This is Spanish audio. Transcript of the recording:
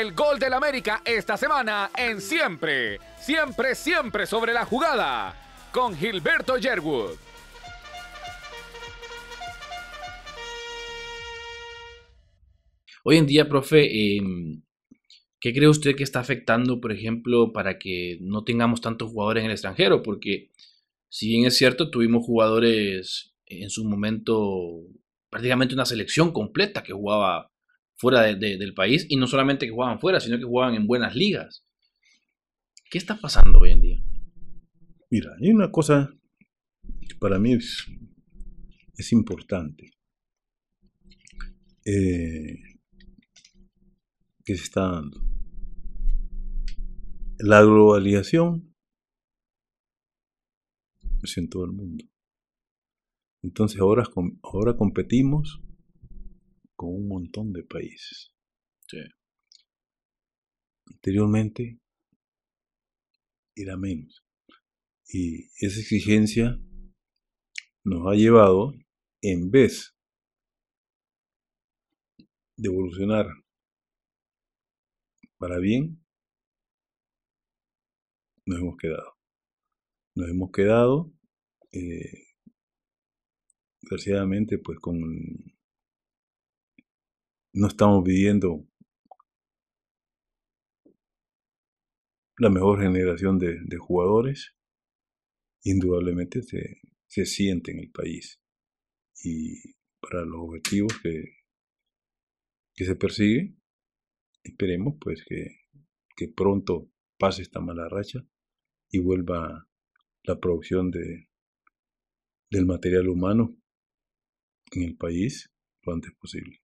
el gol del América esta semana en Siempre, siempre, siempre sobre la jugada con Gilberto Yerwood. Hoy en día, profe, em, ¿qué cree usted que está afectando, por ejemplo, para que no tengamos tantos jugadores en el extranjero? Porque si bien es cierto, tuvimos jugadores en su momento prácticamente una selección completa que jugaba fuera del país y no solamente que jugaban fuera, sino que jugaban en buenas ligas. ¿Qué está pasando hoy en día? Mira, hay una cosa para mí es, importante, ¿Qué eh, que se está dando. La globalización es en todo el mundo. Entonces ahora, ahora competimos con un montón de países. Anteriormente era menos. Y esa exigencia nos ha llevado, en vez de evolucionar para bien, nos hemos quedado. Nos hemos quedado, eh, desgraciadamente, pues con no estamos viviendo la mejor generación de, jugadores. Indudablemente se, siente en el país. Y para los objetivos que, que se persigue, esperemos pues que, que pronto pase esta mala racha y vuelva la producción de, del material humano en el país lo antes posible.